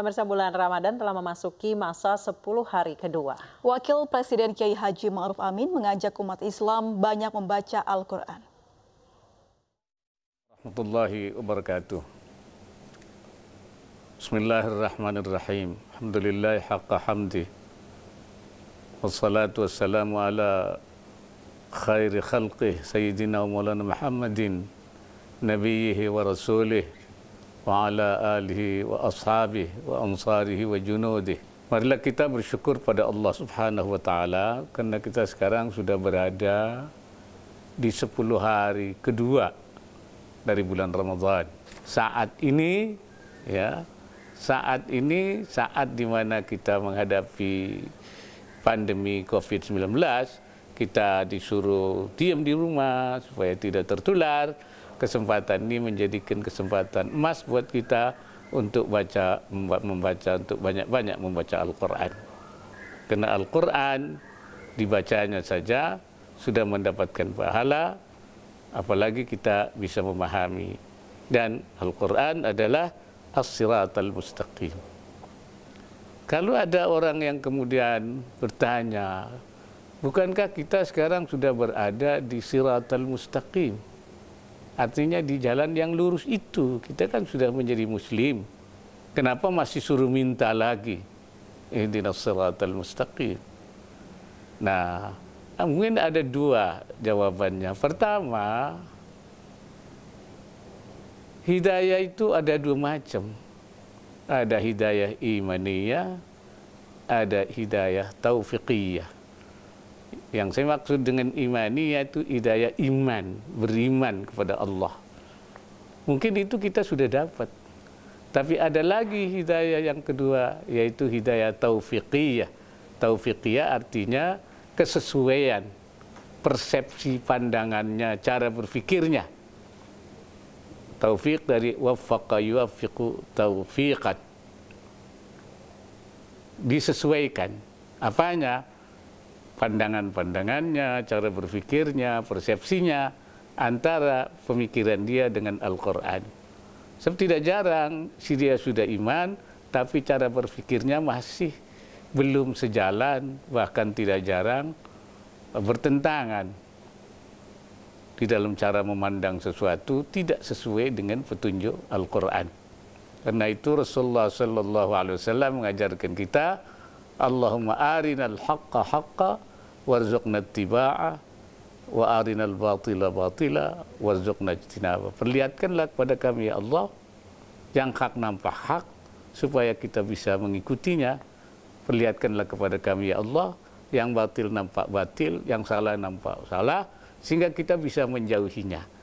Pemirsa bulan Ramadan telah memasuki masa 10 hari kedua. Wakil Presiden Kiai Haji Ma'ruf Amin mengajak umat Islam banyak membaca Al-Quran. Rahmatullahi wabarakatuh. Bismillahirrahmanirrahim. Alhamdulillah haqqa hamdi. Wassalatu wassalamu ala khairi khalqih Sayyidina wa maulana Muhammadin. Nabiyihi wa rasulih وعلى آله وأصحابه وأنصاره وجنوده Marilah kita bersyukur pada Allah Subhanahu wa taala karena kita sekarang sudah berada di 10 hari kedua dari bulan Ramadhan. Saat ini ya, saat ini saat di mana kita menghadapi pandemi COVID-19, kita disuruh diam di rumah supaya tidak tertular kesempatan ini menjadikan kesempatan emas buat kita untuk baca membaca untuk banyak-banyak membaca Al-Qur'an. Karena Al-Qur'an dibacanya saja sudah mendapatkan pahala apalagi kita bisa memahami dan Al-Qur'an adalah as-siratal mustaqim. Kalau ada orang yang kemudian bertanya, bukankah kita sekarang sudah berada di siratal mustaqim? Artinya di jalan yang lurus itu kita kan sudah menjadi muslim. Kenapa masih suruh minta lagi? Ihdinas siratal mustaqim. Nah, mungkin ada dua jawabannya. Pertama, hidayah itu ada dua macam. Ada hidayah imaniyah, ada hidayah taufiqiyah yang saya maksud dengan imani yaitu hidayah iman, beriman kepada Allah. Mungkin itu kita sudah dapat. Tapi ada lagi hidayah yang kedua yaitu hidayah taufiqiyah. Taufiqiyah artinya kesesuaian persepsi pandangannya, cara berfikirnya Taufik dari wafaqa yuafiku taufiqat Disesuaikan. Apanya? pandangan-pandangannya, cara berpikirnya, persepsinya antara pemikiran dia dengan Al-Quran. Sebab tidak jarang si dia sudah iman, tapi cara berpikirnya masih belum sejalan, bahkan tidak jarang bertentangan di dalam cara memandang sesuatu tidak sesuai dengan petunjuk Al-Quran. Karena itu Rasulullah Sallallahu Alaihi Wasallam mengajarkan kita, Allahumma arinal haqqa haqqa warzuqna ittiba'a wa arinal batila batila warzuqna ijtinaba. Perlihatkanlah kepada kami ya Allah yang hak nampak hak supaya kita bisa mengikutinya. Perlihatkanlah kepada kami ya Allah yang batil nampak batil, yang salah nampak salah sehingga kita bisa menjauhinya.